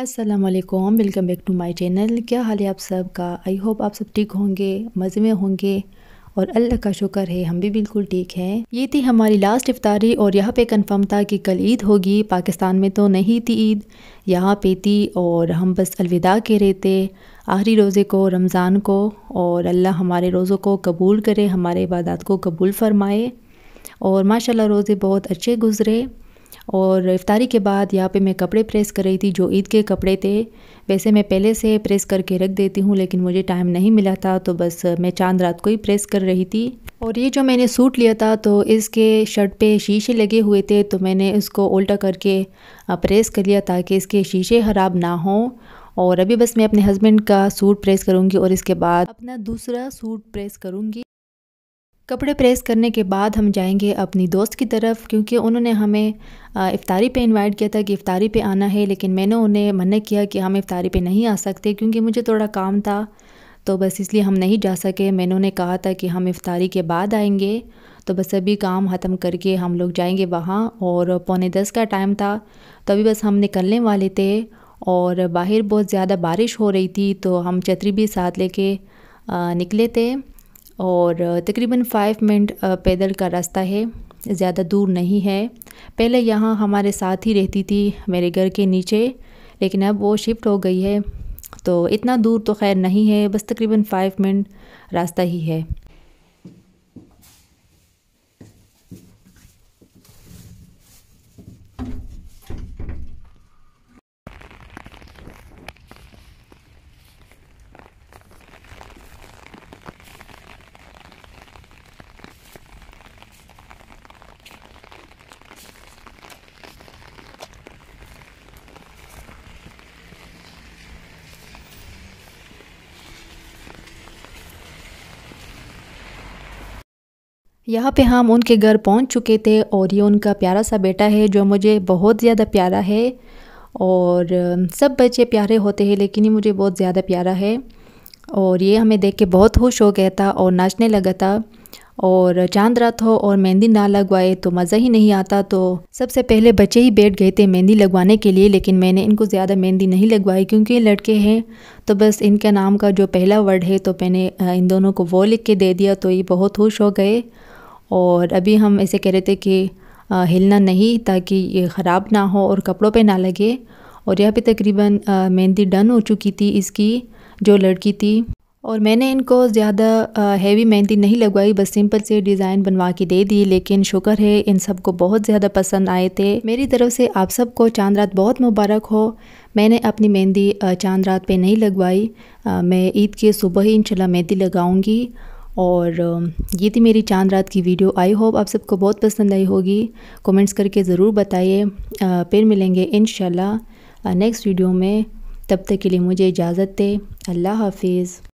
असलकुम welcome back to my channel क्या हाल है आप सब का आई होप आप सब ठीक होंगे मज़े में होंगे और अल्लाह का शुक्र है हम भी बिल्कुल ठीक हैं ये थी हमारी लास्ट इफ्तारी और यहाँ पे कंफर्म था कि कल ईद होगी पाकिस्तान में तो नहीं थी ईद यहाँ पे थी और हम बस अलविदा के रहते आखिरी रोज़े को रमज़ान को और अल्लाह हमारे रोज़ों को कबूल करे हमारे इबादत को कबूल फरमाए और माशाल्लाह रोज़े बहुत अच्छे गुज़रे और इफ्तारी के बाद यहाँ पे मैं कपड़े प्रेस कर रही थी जो ईद के कपड़े थे वैसे मैं पहले से प्रेस करके रख देती हूँ लेकिन मुझे टाइम नहीं मिला था तो बस मैं चांद रात को ही प्रेस कर रही थी और ये जो मैंने सूट लिया था तो इसके शर्ट पे शीशे लगे हुए थे तो मैंने इसको उल्टा करके प्रेस कर लिया ताकि इसके शीशे ख़राब ना हों और अभी बस मैं अपने हस्बैंड का सूट प्रेस करूँगी और इसके बाद अपना दूसरा सूट प्रेस करूँगी कपड़े प्रेस करने के बाद हम जाएंगे अपनी दोस्त की तरफ क्योंकि उन्होंने हमें इफ्तारी पे इनवाइट किया था कि इफ़ारी पे आना है लेकिन मैंने उन्हें मना किया कि हम इफ़ारी पे नहीं आ सकते क्योंकि मुझे थोड़ा काम था तो बस इसलिए हम नहीं जा सके मैंने उन्हें कहा था कि हम इफ़ारी के बाद आएंगे तो बस अभी काम ख़त्म करके हम लोग जाएंगे वहाँ और पौने दस का टाइम था तो अभी बस हम निकलने वाले थे और बाहर बहुत ज़्यादा बारिश हो रही थी तो हम छतरी भी साथ लेके निकले थे और तकरीबन फ़ाइव मिनट पैदल का रास्ता है ज़्यादा दूर नहीं है पहले यहाँ हमारे साथ ही रहती थी मेरे घर के नीचे लेकिन अब वो शिफ्ट हो गई है तो इतना दूर तो खैर नहीं है बस तकरीबन फ़ाइव मिनट रास्ता ही है यहाँ पे हम उनके घर पहुँच चुके थे और ये उनका प्यारा सा बेटा है जो मुझे बहुत ज़्यादा प्यारा है और सब बच्चे प्यारे होते हैं लेकिन ये मुझे बहुत ज़्यादा प्यारा है और ये हमें देख के बहुत खुश हो गया था और नाचने लगा था और चांद रात हो और मेहंदी ना लगवाए तो मज़ा ही नहीं आता तो सबसे पहले बच्चे ही बैठ गए थे मेहंदी लगवाने के लिए लेकिन मैंने इनको ज़्यादा मेहंदी नहीं लगवाई क्योंकि ये लड़के हैं तो बस इनके नाम का जो पहला वर्ड है तो मैंने इन दोनों को वो लिख के दे दिया तो ये बहुत खुश हो गए और अभी हम ऐसे कह रहे थे कि हिलना नहीं ताकि ये ख़राब ना हो और कपड़ों पे ना लगे और यहाँ पे तकरीबन मेहंदी डन हो चुकी थी इसकी जो लड़की थी और मैंने इनको ज़्यादा हैवी मेहंदी नहीं लगवाई बस सिंपल से डिज़ाइन बनवा के दे दी लेकिन शुक्र है इन सबको बहुत ज़्यादा पसंद आए थे मेरी तरफ से आप सबको चांद रात बहुत मुबारक हो मैंने अपनी मेहंदी चांद रात पे नहीं लगवाई मैं ईद के सुबह ही इंशाल्लाह मेहंदी लगाऊंगी और ये थी मेरी चांद रात की वीडियो आई होप आप सबको बहुत पसंद आई होगी कमेंट्स करके ज़रूर बताइए फिर मिलेंगे इन नेक्स्ट वीडियो में तब तक के लिए मुझे इजाज़त दे अल्लाह हाफिज़